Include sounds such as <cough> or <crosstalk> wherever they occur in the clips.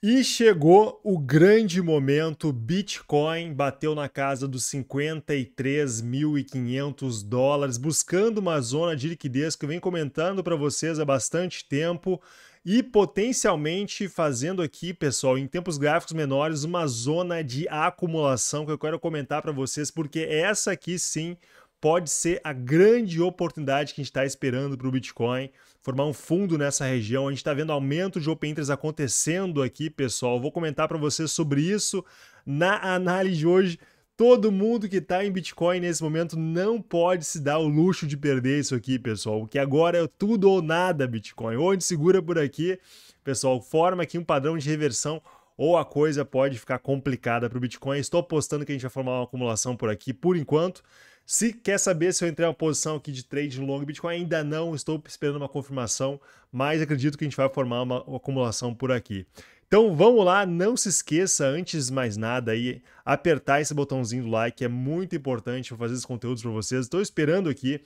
E chegou o grande momento, Bitcoin bateu na casa dos 53.500 dólares, buscando uma zona de liquidez que eu venho comentando para vocês há bastante tempo e potencialmente fazendo aqui, pessoal, em tempos gráficos menores, uma zona de acumulação que eu quero comentar para vocês, porque essa aqui sim pode ser a grande oportunidade que a gente está esperando para o Bitcoin, formar um fundo nessa região. A gente está vendo aumento de open interest acontecendo aqui, pessoal. Eu vou comentar para vocês sobre isso na análise de hoje. Todo mundo que está em Bitcoin nesse momento não pode se dar o luxo de perder isso aqui, pessoal. Porque agora é tudo ou nada Bitcoin. Ou a gente segura por aqui, pessoal, forma aqui um padrão de reversão ou a coisa pode ficar complicada para o Bitcoin. Estou apostando que a gente vai formar uma acumulação por aqui por enquanto. Se quer saber se eu entrei uma posição aqui de trade no long Bitcoin, ainda não, estou esperando uma confirmação, mas acredito que a gente vai formar uma acumulação por aqui. Então vamos lá, não se esqueça, antes de mais nada, aí, apertar esse botãozinho do like, é muito importante fazer esses conteúdos para vocês. Estou esperando aqui,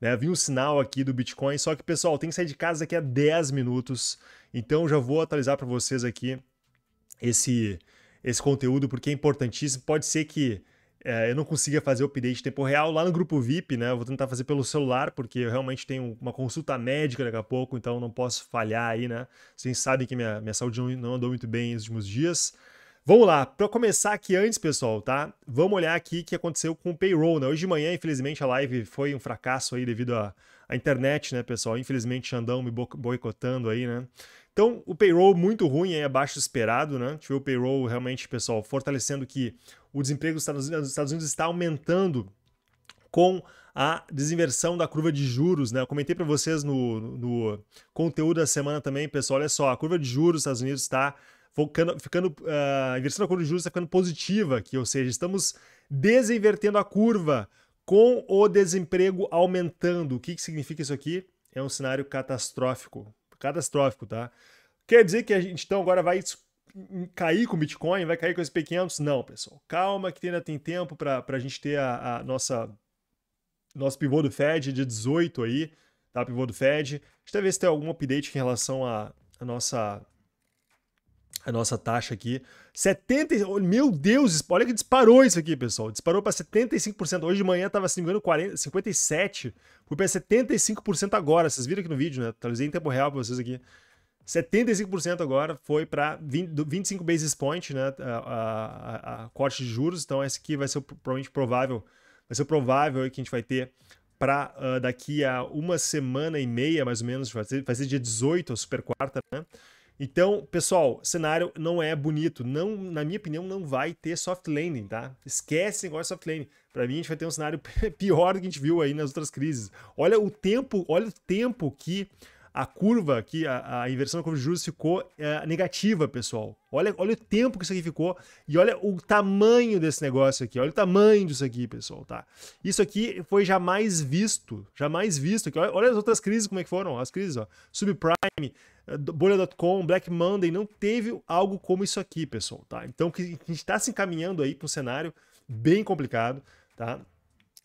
né? um sinal aqui do Bitcoin, só que, pessoal, tem que sair de casa daqui a 10 minutos. Então já vou atualizar para vocês aqui esse, esse conteúdo, porque é importantíssimo. Pode ser que é, eu não conseguia fazer o update em tempo real lá no grupo VIP, né? Eu vou tentar fazer pelo celular, porque eu realmente tenho uma consulta médica daqui a pouco, então não posso falhar aí, né? Vocês sabem que minha, minha saúde não andou muito bem nos últimos dias. Vamos lá, para começar aqui antes, pessoal, tá? Vamos olhar aqui o que aconteceu com o payroll, né? Hoje de manhã, infelizmente, a live foi um fracasso aí devido à, à internet, né, pessoal? Infelizmente, Xandão me boicotando aí, né? Então, o payroll muito ruim aí, abaixo do esperado, né? Tive o payroll realmente, pessoal, fortalecendo que o desemprego dos Estados Unidos, está aumentando com a desinversão da curva de juros, né? Eu comentei para vocês no, no, conteúdo da semana também, pessoal. Olha só, a curva de juros dos Estados Unidos está focando, ficando, uh, ah, inversão da curva de juros está ficando positiva aqui, ou seja, estamos desinvertendo a curva com o desemprego aumentando. O que, que significa isso aqui? É um cenário catastrófico, catastrófico, tá? Quer dizer que a gente então agora vai cair com o Bitcoin? Vai cair com os SP500? Não, pessoal. Calma que ainda tem tempo para a gente ter a, a, nossa nosso pivô do Fed de 18 aí, tá? Pivô do Fed. Deixa eu ver se tem algum update em relação à nossa a nossa taxa aqui. 70, meu Deus, olha que disparou isso aqui, pessoal. Disparou para 75%. Hoje de manhã estava, se não me engano, 40, 57. Foi para 75% agora. Vocês viram aqui no vídeo, né? Atualizei em tempo real para vocês aqui. 75% agora foi para 25 basis point, né? A, a, a, corte de juros. Então, esse aqui vai ser provavelmente provável, vai ser provável que a gente vai ter para uh, ah, daqui a uma semana e meia, mais ou menos, vai ser, dia 18, a super quarta, né? Então, pessoal, cenário não é bonito. Não, na minha opinião, não vai ter soft landing, tá? Esquece igual soft landing. Para mim, a gente vai ter um cenário <laughs> pior do que a gente viu aí nas outras crises. Olha o tempo, olha o tempo que a curva aqui, a, a inversão da curva de juros ficou é, negativa, pessoal. Olha, olha o tempo que isso aqui ficou e olha o tamanho desse negócio aqui. Olha o tamanho disso aqui, pessoal, tá? Isso aqui foi jamais visto, jamais visto. Aqui. Olha, olha as outras crises como é que foram, as crises, ó. Subprime, eh, bolha.com, Black Monday, não teve algo como isso aqui, pessoal, tá? Então, que a gente está se encaminhando aí para um cenário bem complicado, tá?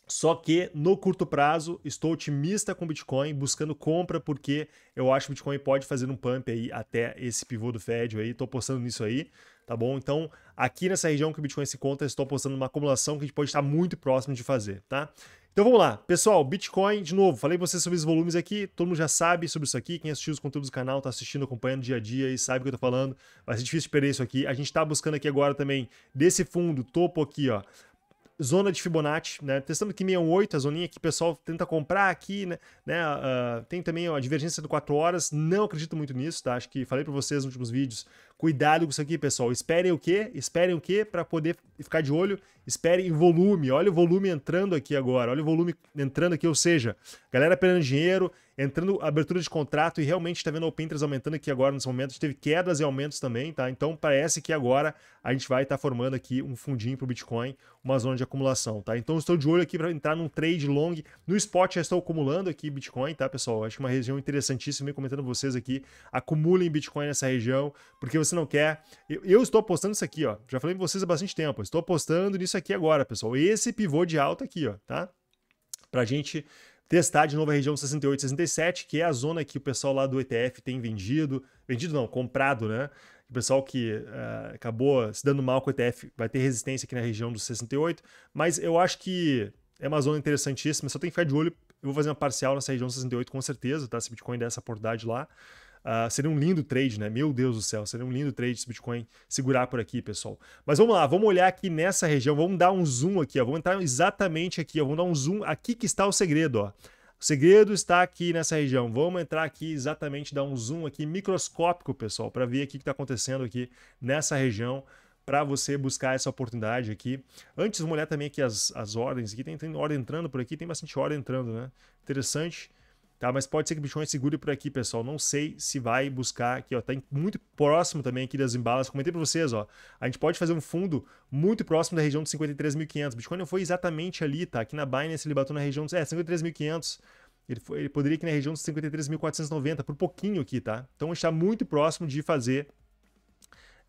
Só que no curto prazo, estou otimista com Bitcoin, buscando compra, porque eu acho que Bitcoin pode fazer um pump aí até esse pivô do Fed aí, estou postando nisso aí, tá bom? Então, aqui nessa região que o Bitcoin se conta, estou postando uma acumulação que a gente pode estar muito próximo de fazer, tá? Então vamos lá, pessoal, Bitcoin, de novo, falei pra vocês sobre os volumes aqui, todo mundo já sabe sobre isso aqui, quem assistiu os conteúdos do canal, tá assistindo, acompanhando dia a dia e sabe o que eu tô falando, vai ser difícil perder isso aqui. A gente tá buscando aqui agora também, desse fundo, topo aqui, ó, zona de Fibonacci, né? Testando aqui 618, a zoninha que o pessoal tenta comprar aqui, né? né? Uh, tem também a divergência do 4 horas, não acredito muito nisso, tá? Acho que falei para vocês nos últimos vídeos, cuidado com isso aqui, pessoal. Esperem o quê? Esperem o quê para poder ficar de olho? Esperem volume. Olha o volume entrando aqui agora, olha o volume entrando aqui, ou seja, galera perdendo dinheiro, entrando abertura de contrato e realmente está vendo o Pinterest aumentando aqui agora nesse momento. teve quedas e aumentos também, tá? Então parece que agora a gente vai estar tá formando aqui um fundinho para o Bitcoin, uma zona de acumulação, tá? Então estou de olho aqui para entrar num trade long. No spot já estou acumulando aqui Bitcoin, tá, pessoal? Acho uma região interessantíssima. E comentando vocês aqui, acumulem Bitcoin nessa região, porque você não quer. Eu, estou apostando isso aqui, ó. Já falei para vocês há bastante tempo. Estou apostando nisso aqui agora, pessoal. Esse pivô de alta aqui, ó, tá? Para a gente testar de novo a região 68, 67, que é a zona que o pessoal lá do ETF tem vendido, vendido não, comprado, né? O pessoal que uh, acabou se dando mal com o ETF vai ter resistência aqui na região dos 68, mas eu acho que é uma zona interessantíssima, só tem que ficar de olho. Eu vou fazer uma parcial nessa região 68 com certeza, tá? Se o Bitcoin der essa oportunidade lá. Uh, seria um lindo trade, né? Meu Deus do céu, seria um lindo trade se o Bitcoin segurar por aqui, pessoal. Mas vamos lá, vamos olhar aqui nessa região, vamos dar um zoom aqui, ó. Vamos entrar exatamente aqui, ó. Vamos dar um zoom aqui que está o segredo, ó. O segredo está aqui nessa região. Vamos entrar aqui exatamente, dar um zoom aqui microscópico, pessoal, para ver aqui o que está acontecendo aqui nessa região para você buscar essa oportunidade aqui. Antes, vamos olhar também aqui as, as ordens. Aqui tem, tem ordem entrando por aqui, tem bastante ordem entrando, né? Interessante. Tá, mas pode ser que o Bitcoin segure por aqui, pessoal. Não sei se vai buscar aqui, ó. Tá muito próximo também aqui das embalas. Comentei para vocês, ó. A gente pode fazer um fundo muito próximo da região dos 53.500. Bitcoin não foi exatamente ali, tá? Aqui na Binance ele bateu na região dos é, 53.500. Ele, foi, ele poderia ir aqui na região dos 53.490, por pouquinho aqui, tá? Então está muito próximo de fazer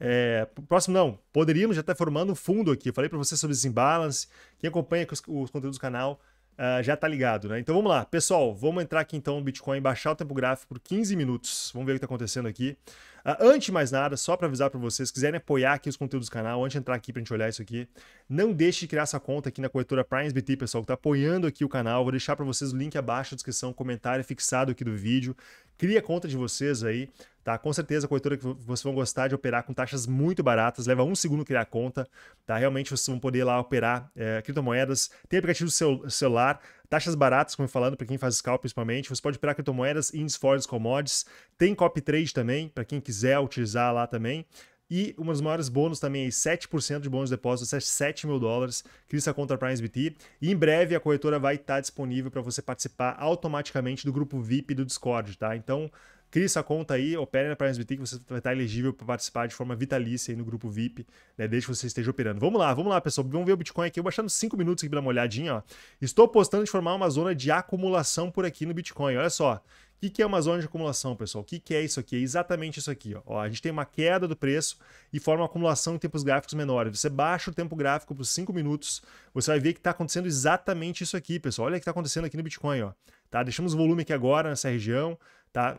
é, próximo não, poderíamos já estar formando um fundo aqui. Eu falei para você sobre Zimbalance, quem acompanha os, os conteúdos do canal Uh, já tá ligado, né? Então vamos lá, pessoal, vamos entrar aqui então no Bitcoin, baixar o tempo gráfico por 15 minutos. Vamos ver o que tá acontecendo aqui. Ah, antes de mais nada, só para avisar para vocês, se quiserem apoiar aqui os conteúdos do canal, antes de entrar aqui para a gente olhar isso aqui, não deixe de criar essa conta aqui na corretora PrimesBT, BT, pessoal, que está apoiando aqui o canal. Vou deixar para vocês o link abaixo na descrição, comentário fixado aqui do vídeo. Cria a conta de vocês aí, tá? Com certeza a corretora que vocês vão gostar de operar com taxas muito baratas, leva um segundo criar a conta, tá? Realmente vocês vão poder lá operar é, criptomoedas. Tem aplicativo do seu celular, Taxas baratas, como eu falando, para quem faz scalp principalmente. Você pode operar criptomoedas, índices, forex, commodities. Tem copy trade também, para quem quiser utilizar lá também. E um dos maiores bônus também é 7% de bônus de depósito, 7 é mil dólares, cria sua conta para SBT. E em breve a corretora vai estar disponível para você participar automaticamente do grupo VIP do Discord, tá? Então, Crie sua conta aí, opere na Prime que você vai estar elegível para participar de forma vitalícia aí no grupo VIP, né? Desde que você esteja operando. Vamos lá, vamos lá, pessoal. Vamos ver o Bitcoin aqui. Eu baixando 5 minutos aqui para dar uma olhadinha, ó. Estou postando de formar uma zona de acumulação por aqui no Bitcoin. Olha só. O que, que é uma zona de acumulação, pessoal? O que, que, é isso aqui? É exatamente isso aqui. Ó. a gente tem uma queda do preço e forma uma acumulação em tempos gráficos menores. Você baixa o tempo gráfico para os 5 minutos, você vai ver que está acontecendo exatamente isso aqui, pessoal. Olha o que está acontecendo aqui no Bitcoin. Ó. Tá? Deixamos o volume aqui agora nessa região. Tá?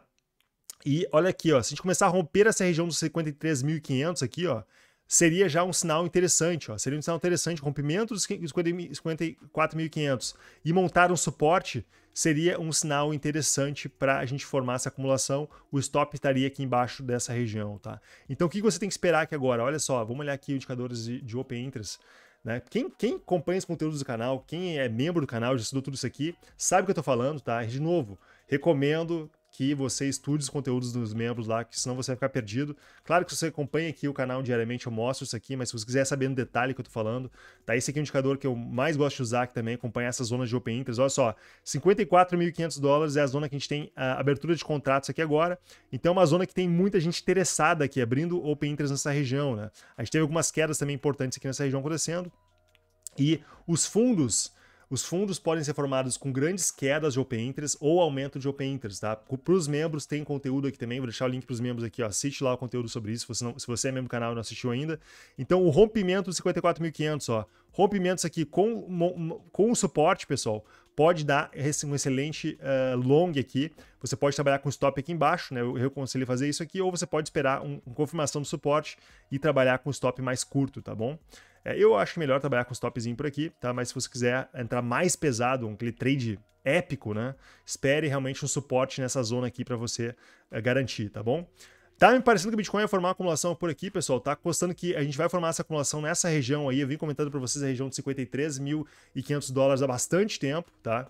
E olha aqui, ó, se a gente começar a romper essa região dos 53.500 aqui, ó, seria já um sinal interessante, ó, seria um sinal interessante, rompimento dos 54.500 e montar um suporte seria um sinal interessante para a gente formar essa acumulação, o stop estaria aqui embaixo dessa região, tá? Então o que você tem que esperar aqui agora? Olha só, vamos olhar aqui indicadores de, de Open Interest, né? Quem, quem acompanha os conteúdos do canal, quem é membro do canal, já estudou tudo isso aqui, sabe o que eu estou falando, tá? De novo, recomendo que você estude os conteúdos dos membros lá, que senão você vai ficar perdido. Claro que se você acompanha aqui o canal diariamente, eu mostro isso aqui, mas se você quiser saber no detalhe o que eu tô falando, tá? Esse aqui é um indicador que eu mais gosto de usar aqui também, acompanhar essa zona de open interest. Olha só, 54.500 dólares é a zona que a gente tem a ah, abertura de contratos aqui agora. Então é uma zona que tem muita gente interessada aqui, abrindo open interest nessa região, né? A gente teve algumas quedas também importantes aqui nessa região acontecendo. E os fundos os fundos podem ser formados com grandes quedas de open interest ou aumento de open interest, tá? Para os membros tem conteúdo aqui também, vou deixar o link para os membros aqui, ó. assiste lá o conteúdo sobre isso, se você, não, se você é membro do canal e não assistiu ainda. Então o rompimento de 54.500, ó, rompimentos aqui com, com o suporte, pessoal, pode dar um excelente uh, long aqui. Você pode trabalhar com stop aqui embaixo, né? Eu, eu aconselho fazer isso aqui, ou você pode esperar um, uma confirmação do suporte e trabalhar com stop mais curto, tá bom? É, eu acho melhor trabalhar com stopzinho por aqui, tá? Mas se você quiser entrar mais pesado, aquele trade épico, né? Espere realmente um suporte nessa zona aqui para você uh, garantir, tá bom? Tá me parecendo que o Bitcoin vai formar uma acumulação por aqui, pessoal. Tá costando que a gente vai formar essa acumulação nessa região aí. Eu vim comentando para vocês a região de 53.500 dólares há bastante tempo, tá?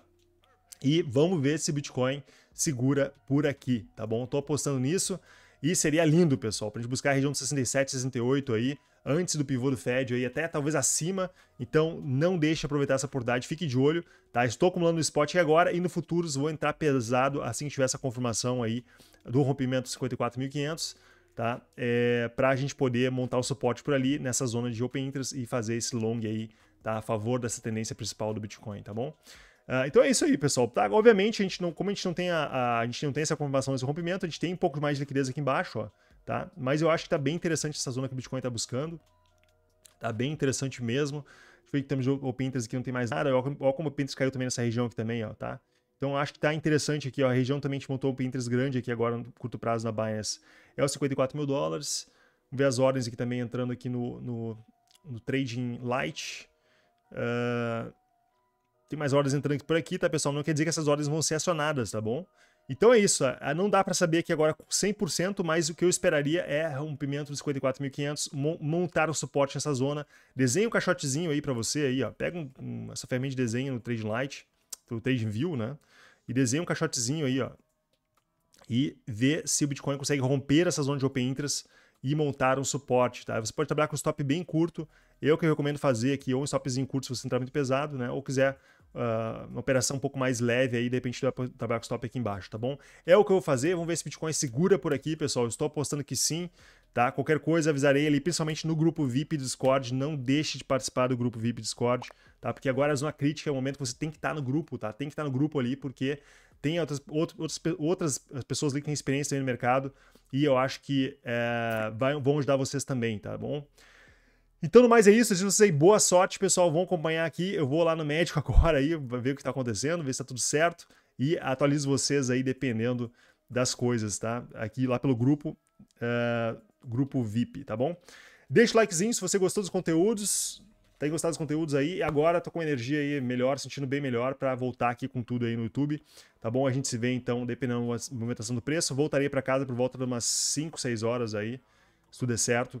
E vamos ver se o Bitcoin segura por aqui, tá bom? Tô apostando nisso. E seria lindo, pessoal, para a gente buscar a região de 67, 68 aí antes do pivô do Fed, aí até talvez acima. Então não deixe aproveitar essa oportunidade, fique de olho, tá? Estou acumulando o spot aqui agora e no futuro vou entrar pesado assim que tiver essa confirmação aí do rompimento 54.500 tá? É, para a gente poder montar o suporte por ali nessa zona de open interest e fazer esse long aí, tá? A favor dessa tendência principal do Bitcoin, tá bom? Uh, então é isso aí, pessoal. Tá? Obviamente, a gente não, como a gente não tem a, a, a gente não tem essa confirmação desse rompimento, a gente tem um pouco mais de liquidez aqui embaixo, ó tá? Mas eu acho que tá bem interessante essa zona que o Bitcoin tá buscando. Tá bem interessante mesmo. Foi que temos o Pinterest aqui, não tem mais nada. Olha como o Pinterest caiu também nessa região aqui também, ó, tá? Então acho que tá interessante aqui, ó. A região também te montou um Pinterest grande aqui agora no curto prazo na Binance. É os 54 mil dólares. Vamos ver as ordens aqui também entrando aqui no, no, no Trading Light. Uh, tem mais ordens entrando por aqui, tá, pessoal? Não quer dizer que essas ordens vão ser acionadas, tá bom? Então é isso, é, não dá para saber aqui agora 100%, mas o que eu esperaria é rompimento dos 54.500, montar o suporte nessa zona, desenha um caixotezinho aí para você aí, ó, pega um, um, essa ferramenta de desenho no Trade Light, no Trade View, né? E desenha um caixotezinho aí, ó, e vê se o Bitcoin consegue romper essa zona de open interest e montar um suporte, tá? Você pode trabalhar com stop bem curto, eu que eu recomendo fazer aqui, ou um stopzinho curto se você entrar tá muito pesado, né? Ou quiser Uh, uma operação um pouco mais leve aí, de repente vai trabalhar com stop aqui embaixo, tá bom? É o que eu vou fazer, vamos ver se Bitcoin segura por aqui, pessoal. Eu estou apostando que sim, tá? Qualquer coisa avisarei ali, principalmente no grupo VIP Discord, não deixe de participar do grupo VIP Discord, tá? Porque agora é uma crítica é o momento que você tem que estar tá no grupo, tá? Tem que estar tá no grupo ali, porque tem outras, outras, outras pessoas ali que têm experiência no mercado e eu acho que é, vão ajudar vocês também, tá bom? Então, no mais é isso. Desejo vocês boa sorte, pessoal. Vão acompanhar aqui. Eu vou lá no médico <laughs> agora aí, ver o que está acontecendo, ver se está tudo certo. E atualizo vocês aí, dependendo das coisas, tá? Aqui lá pelo grupo, uh, grupo VIP, tá bom? Deixa o likezinho se você gostou dos conteúdos. Tem tá gostado dos conteúdos aí. E agora tô com energia aí melhor, sentindo bem melhor para voltar aqui com tudo aí no YouTube. Tá bom? A gente se vê então, dependendo da movimentação do preço. Voltarei para casa por volta de umas 5, 6 horas aí, se tudo der é certo.